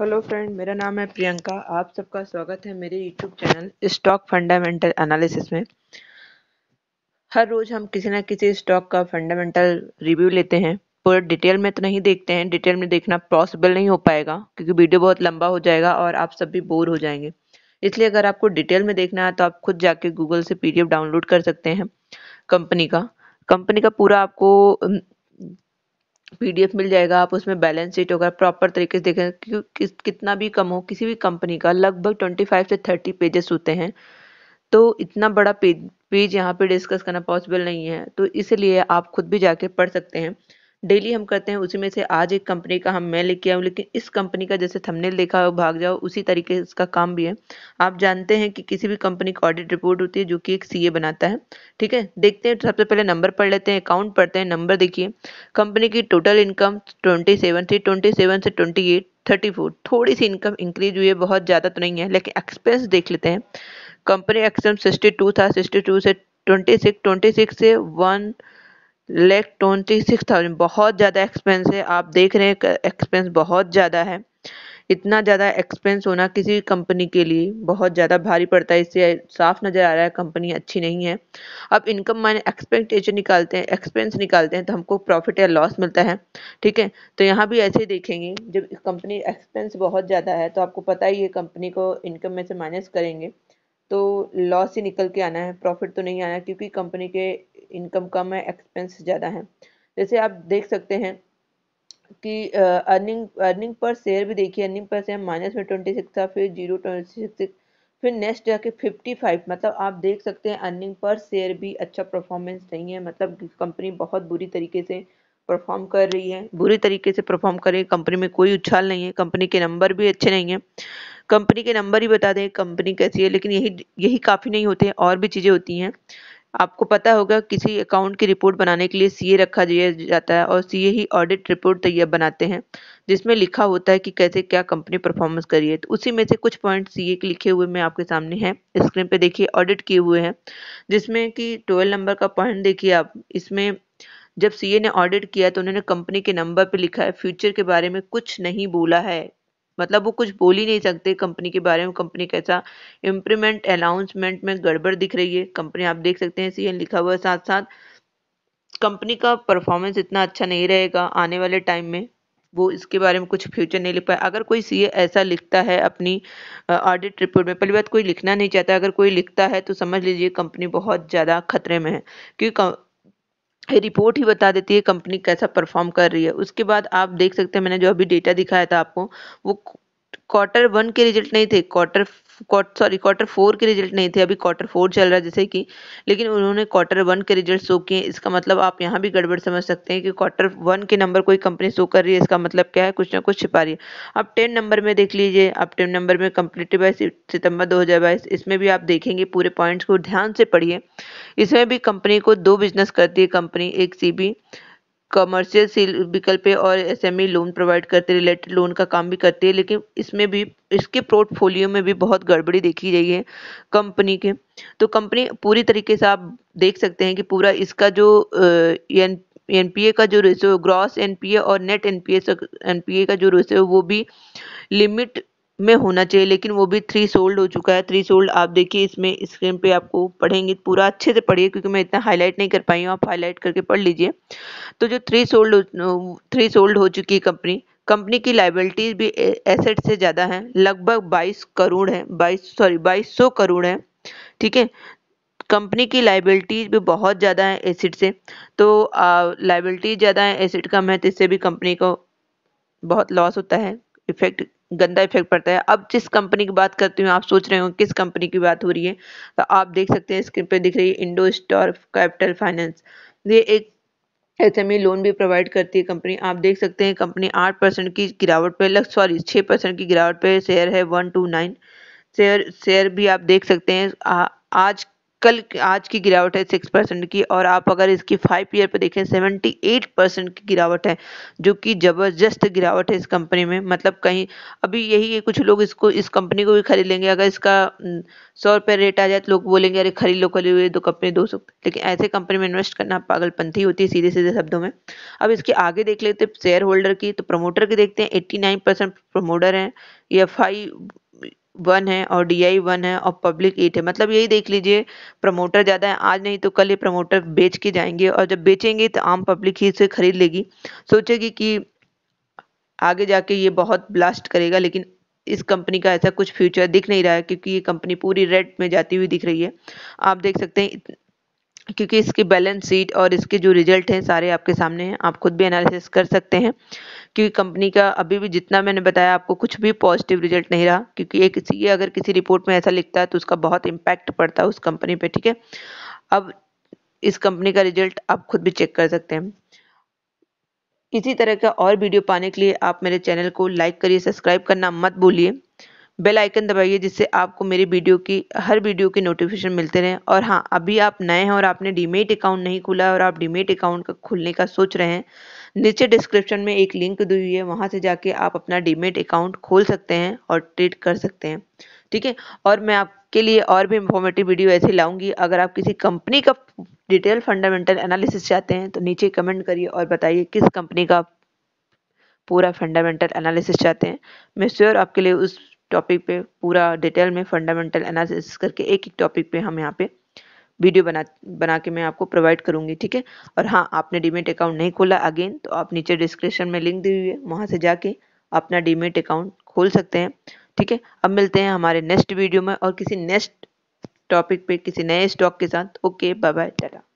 hello friend मेरा नाम है प्रियंका आप सबका स्वागत है मेरे YouTube channel stock fundamental analysis में हर रोज़ हम किसी ना किसी स्टॉक का फंडामेंटल रिव्यू लेते हैं पूरा डिटेल में तो नहीं देखते हैं डिटेल में देखना पॉसिबल नहीं हो पाएगा क्योंकि वीडियो बहुत लंबा हो जाएगा और आप सब भी बोर हो जाएंगे इसलिए अगर आपको डिटेल में देखना है तो आप खुद जाके गूगल से पी डाउनलोड कर सकते हैं कंपनी का कंपनी का पूरा आपको पीडीएफ मिल जाएगा आप उसमें बैलेंस शीट होगा प्रॉपर तरीके से देखें कि, कितना भी कम हो किसी भी कंपनी का लगभग ट्वेंटी फाइव से थर्टी पेजेस होते हैं तो इतना बड़ा पेज यहाँ पे डिस्कस करना पॉसिबल नहीं है तो इसलिए आप खुद भी जाके पढ़ सकते हैं डेली हम करते हैं उसी में से आज एक कंपनी का हम मैं लेके आऊँ लेकिन इस कंपनी का जैसे थंबनेल देखा हो भाग जाओ उसी तरीके से इसका काम भी है आप जानते हैं कि किसी भी कंपनी की ऑडिट रिपोर्ट होती है जो कि एक सी बनाता है ठीक है देखते हैं सबसे पहले नंबर पढ़ लेते हैं अकाउंट पढ़ते हैं नंबर देखिए कंपनी की टोटल इनकम ट्वेंटी सेवन थी ट्वेंटी सेवन से ट्वेंटी एट थर्टी फोर थोड़ी सी इनकम इंक्रीज हुई है बहुत ज़्यादा तो नहीं है लेकिन एक्सपेंस देख लेते हैं कंपनी एक्सपेंस सिक्सटी टू था सिक्सटी टू से ट्वेंटी सिक्स ट्वेंटी सिक्स से one lakh twenty six thousand बहुत ज़्यादा एक्सपेंस है आप देख रहे हैं एक्सपेंस बहुत ज़्यादा है इतना ज़्यादा एक्सपेंस होना किसी कंपनी के लिए बहुत ज़्यादा भारी पड़ता है इससे साफ नज़र आ रहा है कंपनी अच्छी नहीं है अब इनकम माने एक्सपेक्टेशन निकालते हैं एक्सपेंस निकालते हैं तो हमको प्रॉफिट या लॉस मिलता है ठीक है तो यहाँ भी ऐसे ही देखेंगे जब कंपनी एक्सपेंस बहुत ज़्यादा है तो आपको पता ही है कंपनी को इनकम में से माइनस करेंगे तो लॉस ही निकल के आना है प्रॉफिट तो नहीं आना क्योंकि कंपनी के इनकम कम है एक्सपेंस ज़्यादा है जैसे आप देख सकते हैं कि अर्निंग अर्निंग पर शेयर भी देखिए अर्निंग पर शेयर माइनस में ट्वेंटी सिक्स था फिर जीरो ट्वेंटी सिक्स फिर नेक्स्ट जाके फिफ्टी फाइव मतलब आप देख सकते हैं अर्निंग पर शेयर भी अच्छा परफॉर्मेंस नहीं है मतलब कंपनी बहुत बुरी तरीके से परफॉर्म कर रही है बुरी तरीके से परफॉर्म कर रही है कंपनी में कोई उछाल नहीं है कंपनी के नंबर भी अच्छे नहीं है कंपनी के नंबर ही बता दें कंपनी कैसी है लेकिन यही यही काफ़ी नहीं होते और भी चीज़ें होती हैं आपको पता होगा किसी अकाउंट की रिपोर्ट बनाने के लिए सीए रखा जाता है और सीए ही ऑडिट रिपोर्ट तैयार बनाते हैं जिसमें लिखा होता है कि कैसे क्या कंपनी परफॉर्मेंस करी है तो उसी में से कुछ पॉइंट सीए के लिखे हुए मैं आपके सामने हैं स्क्रीन पे देखिए ऑडिट किए हुए हैं जिसमें कि ट्वेल्व नंबर का पॉइंट देखिए आप इसमें जब सीए ने ऑडिट किया तो उन्होंने कंपनी के नंबर पर लिखा है फ्यूचर के बारे में कुछ नहीं बोला है मतलब वो कुछ बोल ही नहीं सकते कंपनी के बारे में कंपनी कैसा इम्प्रीमेंट अनाउंसमेंट में गड़बड़ दिख रही है कंपनी आप देख सकते हैं सी लिखा हुआ है साथ साथ कंपनी का परफॉर्मेंस इतना अच्छा नहीं रहेगा आने वाले टाइम में वो इसके बारे में कुछ फ्यूचर नहीं लिख पाए अगर कोई सीए ऐसा लिखता है अपनी ऑडिट रिपोर्ट में पहली बात कोई लिखना नहीं चाहता अगर कोई लिखता है तो समझ लीजिए कंपनी बहुत ज़्यादा खतरे में है क्योंकि रिपोर्ट ही बता देती है कंपनी कैसा परफॉर्म कर रही है उसके बाद आप देख सकते हैं मैंने जो अभी डेटा दिखाया था आपको वो क्वार्टर वन के रिजल्ट नहीं थे क्वार्टर सॉरी क्वार्टर फोर के रिजल्ट नहीं थे अभी क्वार्टर फोर चल रहा है जैसे कि लेकिन उन्होंने क्वार्टर वन के रिजल्ट शो किए इसका मतलब आप यहाँ भी गड़बड़ समझ सकते हैं कि क्वार्टर वन के नंबर कोई कंपनी शो कर रही है इसका मतलब क्या है कुछ ना कुछ छिपा रही है आप टेन नंबर में देख लीजिए आप टेन नंबर में कंप्लीटिव है सितंबर दो इसमें भी आप देखेंगे पूरे पॉइंट्स को ध्यान से पढ़िए इसमें भी कंपनी को दो बिजनेस करती है कंपनी एक सी कमर्शियल सील विकल्प है और ई लोन प्रोवाइड करते रिलेटेड लोन का काम भी करते है लेकिन इसमें भी इसके पोर्टफोलियो में भी बहुत गड़बड़ी देखी गई है कंपनी के तो कंपनी पूरी तरीके से आप देख सकते हैं कि पूरा इसका जो एन एनपीए का जो रेशो ग्रॉस एनपीए और नेट एनपीए एनपीए का जो रेशो वो भी लिमिट में होना चाहिए लेकिन वो भी थ्री सोल्ड हो चुका है थ्री सोल्ड आप देखिए इसमें स्क्रीन पे आपको पढ़ेंगे पूरा अच्छे से पढ़िए क्योंकि मैं इतना हाईलाइट नहीं कर पाई हूँ आप हाईलाइट करके पढ़ लीजिए तो जो थ्री सोल्ड थ्री सोल्ड हो चुकी है कंपनी कंपनी की लाइबिलिटीज भी एसेट से ज़्यादा है लगभग बाईस करोड़ है बाईस सॉरी बाईस सौ करोड़ है ठीक है कंपनी की लाइबिलिटीज भी बहुत ज़्यादा है एसिड से तो लाइबिलिटीज ज़्यादा है एसिड कम है तो इससे भी कंपनी को बहुत लॉस होता है इफेक्ट गंदा इफेक्ट पड़ता है अब जिस कंपनी की बात करती हूँ आप सोच रहे हो किस कंपनी की बात हो रही है तो आप देख सकते हैं स्क्रीन पे दिख रही है इंडो स्टॉर कैपिटल फाइनेंस ये एक एस लोन e भी प्रोवाइड करती है कंपनी आप देख सकते हैं कंपनी आठ परसेंट की गिरावट पे लग सॉरी छः परसेंट की गिरावट पे शेयर है one two nine share share भी आप देख सकते हैं आ, आज कल आज की गिरावट है सिक्स परसेंट की और आप अगर इसकी फाइव ईयर पर देखें सेवेंटी एट परसेंट की गिरावट है जो कि ज़बरदस्त गिरावट है इस कंपनी में मतलब कहीं अभी यही है कुछ लोग इसको इस कंपनी को भी खरीद लेंगे अगर इसका सौ रुपये रेट आ जाए तो लोग बोलेंगे अरे खरीद लो खरीद दो कंपनी तो दो सौ लेकिन ऐसे कंपनी में इन्वेस्ट करना पागलपंथी होती है सीधे सीधे शब्दों में अब इसके आगे देख लेते शेयर होल्डर की तो प्रमोटर की देखते हैं एट्टी नाइन परसेंट प्रमोटर हैं या फाइव वन है और डी आई वन है और पब्लिक एट है मतलब यही देख लीजिए प्रमोटर ज़्यादा है आज नहीं तो कल ये प्रमोटर बेच के जाएंगे और जब बेचेंगे तो आम पब्लिक ही इसे खरीद लेगी सोचेगी कि आगे जाके ये बहुत ब्लास्ट करेगा लेकिन इस कंपनी का ऐसा कुछ फ्यूचर दिख नहीं रहा है क्योंकि ये कंपनी पूरी रेड में जाती हुई दिख रही है आप देख सकते हैं क्योंकि इसकी बैलेंस शीट और इसके जो रिजल्ट हैं सारे आपके सामने हैं आप खुद भी एनालिसिस कर सकते हैं क्योंकि कंपनी का अभी भी जितना मैंने बताया आपको कुछ भी पॉजिटिव रिजल्ट नहीं रहा क्योंकि एक ये अगर किसी रिपोर्ट में ऐसा लिखता है तो उसका बहुत इम्पैक्ट पड़ता है उस कंपनी पर ठीक है अब इस कंपनी का रिजल्ट आप खुद भी चेक कर सकते हैं इसी तरह का और वीडियो पाने के लिए आप मेरे चैनल को लाइक करिए सब्सक्राइब करना मत भूलिए बेल आइकन दबाइए जिससे आपको मेरी वीडियो की हर वीडियो की नोटिफिकेशन मिलते रहें और हाँ अभी आप नए हैं और आपने डीमेट अकाउंट नहीं खुला और आप डीमेट अकाउंट का खुलने का सोच रहे हैं नीचे डिस्क्रिप्शन में एक लिंक दी हुई है वहाँ से जाके आप अपना डीमेट अकाउंट खोल सकते हैं और ट्रेड कर सकते हैं ठीक है और मैं आपके लिए और भी इंफॉर्मेटिव वीडियो ऐसे लाऊंगी अगर आप किसी कंपनी का डिटेल फंडामेंटल एनालिसिस चाहते हैं तो नीचे कमेंट करिए और बताइए किस कंपनी का पूरा फंडामेंटल एनालिसिस चाहते हैं मैं श्योर आपके लिए उस टॉपिक पे पूरा डिटेल में फंडामेंटल एनालिसिस करके एक एक टॉपिक पे हम यहाँ पे वीडियो बना बना के मैं आपको प्रोवाइड करूँगी ठीक है और हाँ आपने डीमेट अकाउंट नहीं खोला अगेन तो आप नीचे डिस्क्रिप्शन में लिंक दी हुई है वहाँ से जाके अपना डीमेट अकाउंट खोल सकते हैं ठीक है अब मिलते हैं हमारे नेक्स्ट वीडियो में और किसी नेक्स्ट टॉपिक पे किसी नए स्टॉक के साथ ओके बाय बाय टाटा